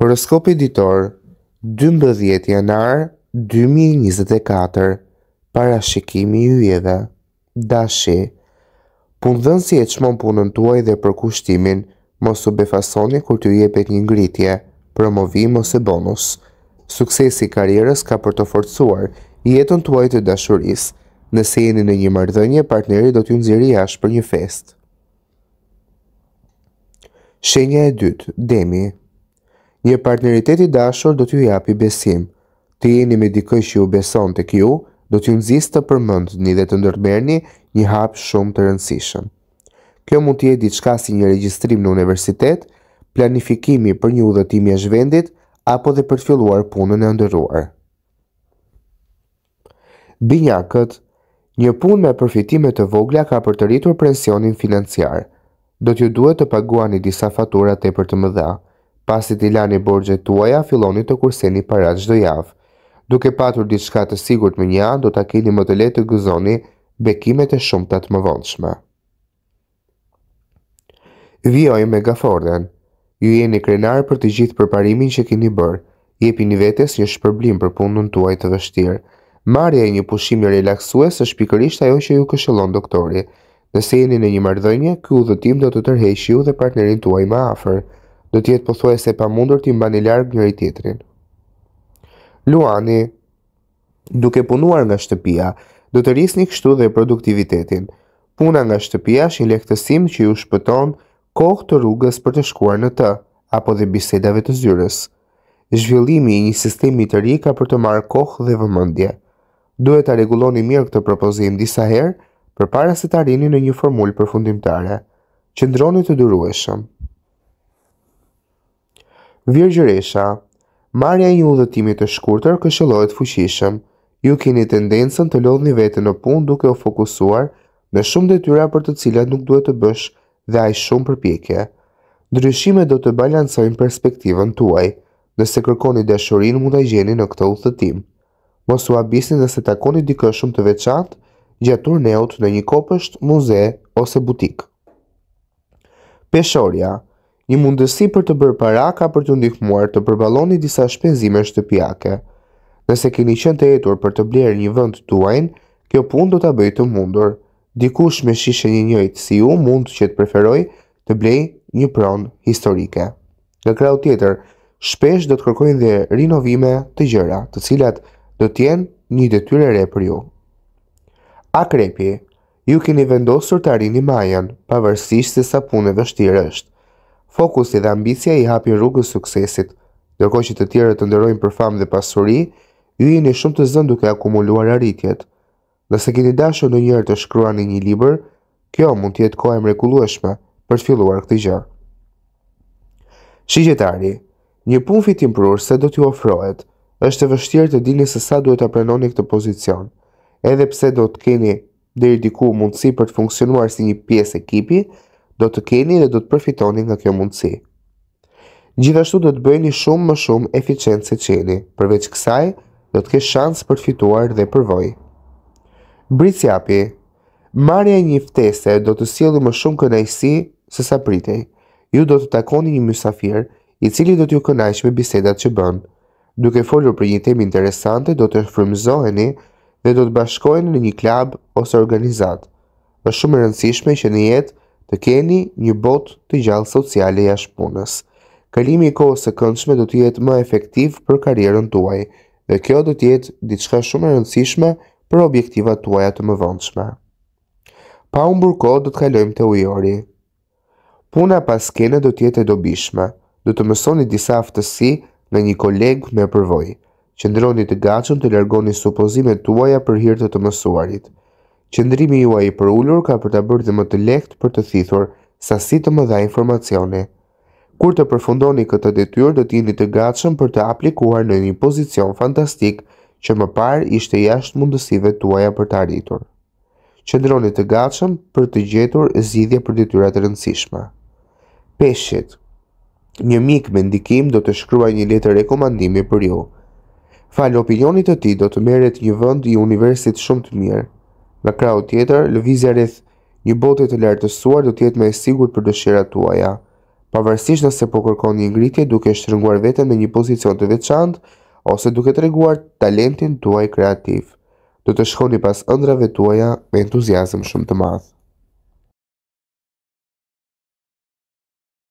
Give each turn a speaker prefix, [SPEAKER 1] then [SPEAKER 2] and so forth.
[SPEAKER 1] Horoskopi ditor 12 janar 2024 Parashikimi i yjeve Dashi si e çmon punën tuaj dhe për kushtimin, mos u befasoni kur t'ju jepet një ngritje, promovim ose bonus. Suksesi i karrierës ka për të forcuar jetën tuaj të dashurisë. Nëse jeni në një marrëdhënie, partneri do t'ju nxjerrë jashtë për një festë. Shenja e dytë, Demi një partneriteti dashur do t'ju japi besim. Të jeni me dikën që ju beson të kju, do t'ju nëzistë të përmënd një dhe të ndërmerni një hap shumë të rëndësishëm. Kjo mund t'je diçka si një registrim në universitet, planifikimi për një udhëtimi e zhvendit, apo dhe për filluar punën e ndërruar. Binjakët, një pun me përfitimet të vogla ka për të rritur presionin financiar. Do t'ju duhet të paguani disa faturat e për të mëdha pasi t'i lani të tuaja, filloni të kurseni para çdo javë. Duke patur diçka të sigurt më një anë, do ta keni më të lehtë të gëzoni bekimet e shumta të mëvonshme. Vioj me gaforden. Ju jeni krenar për të gjithë përparimin që keni bërë. Jepi një vetes një shpërblim për punën tuaj të vështirë. Marja e një pushimi relaksues është pikërisht ajo që ju këshillon doktori. Nëse jeni në një marrëdhënie, këu udhëtim do të tërheqë ju dhe partnerin tuaj më afër do të jetë pothuajse e pamundur të mbani larg njëri tjetrin. Luani, duke punuar nga shtëpia, do të rrisni kështu dhe produktivitetin. Puna nga shtëpia është një lehtësim që ju shpëton kohë të rrugës për të shkuar në të apo dhe bisedave të zyrës. Zhvillimi i një sistemi të ri ka për të marrë kohë dhe vëmendje. Duhet ta rregulloni mirë këtë propozim disa herë përpara se të arrini në një formulë përfundimtare. Qëndroni të durueshëm. Virgjëresha, marja një udhëtimit të shkurtër këshëllohet fuqishëm. Ju keni tendencën të lodhni veten në punë duke u fokusuar në shumë detyra për të cilat nuk duhet të bësh dhe ajë shumë përpjekje. Ndryshimet do të balancojnë perspektivën tuaj. Nëse kërkoni dashurinë, mund ta gjeni në këtë udhëtim. Mos u habisni nëse takoni dikë shumë të veçantë gjatë turneut në një kopësht, muze ose butik. Peshorja, një mundësi për të bërë para ka për të ndihmuar të përballoni disa shpenzime shtëpiake. Nëse keni qenë të hetur për të blerë një vend tuaj, kjo punë do ta bëjë të mundur. Dikush me shishe një njëjtë si ju mund që të preferoj të blej një pronë historike. Në krau tjetër, shpesh do të kërkojnë dhe rinovime të gjëra, të cilat do të jenë një detyrë re për ju. Akrepi, ju keni vendosur të arrini majën, pavarësisht se sa punë e vështirë është fokusi dhe ambicia i hapin rrugës suksesit. Ndërkohë që të tjerët të nderojnë për famë dhe pasuri, ju jeni shumë të zënë duke akumuluar arritjet. Nëse keni dashur ndonjëherë të shkruani një libër, kjo mund të jetë kohë e mrekullueshme për të filluar këtë gjë. Shigjetari, një punë imprur se do t'ju ofrohet, është e vështirë të dini se sa duhet të pranoni këtë pozicion. Edhe pse do të keni deri diku mundësi për të funksionuar si një pjesë ekipi, do të keni dhe do të përfitoni nga kjo mundësi. Gjithashtu do të bëjni shumë më shumë eficient se qeni, përveç kësaj do të ke shansë për fituar dhe përvoj. Brici api, marja një ftese do të sili më shumë kënajsi se sa pritej. Ju do të takoni një mësafir i cili do t'ju kënajsh me bisedat që bënë. Duke folur për një temë interesante, do të frymëzoheni dhe do të bashkoheni në një klub ose organizat. Është shumë e rëndësishme që në jetë të keni një bot të gjallë sociale jashtë punës. Kalimi i kohës së këndshme do të jetë më efektiv për karrierën tuaj dhe kjo do të jetë diçka shumë e rëndësishme për objektivat tuaja të mëvendshme. Pa humbur kohë do të kalojmë te ujori. Puna pas skenës do të jetë e dobishme. Do të mësoni disa aftësi nga një koleg me përvojë. Qëndroni të gatshëm të largoni supozimet tuaja për hir të të mësuarit qëndrimi juaj i përullur ka për të bërë dhe më të lekt për të thithur sa si të më dha informacione. Kur të përfundoni këtë detyur, do t'jini të gatshëm për të aplikuar në një pozicion fantastik që më parë ishte jashtë mundësive tuaja për të arritur. Qëndroni të gatshëm për të gjetur zgjidhje për detyurat e rëndësishme. Peshqit. Një mik me ndikim do të shkruaj një letër rekomandimi për ju. Falë opinionit të ti do të meret një vënd i universit shumë të mirë, Nga krau tjetër, lëvizja rreth një bote të lartësuar do të jetë më e sigurt për dëshirat tuaja. Pavarësisht nëse po kërkon një ngritje duke shtrënguar veten në një pozicion të veçantë ose duke treguar talentin tuaj kreativ, do të shkoni pas ëndrave tuaja me entuziazëm shumë të madh.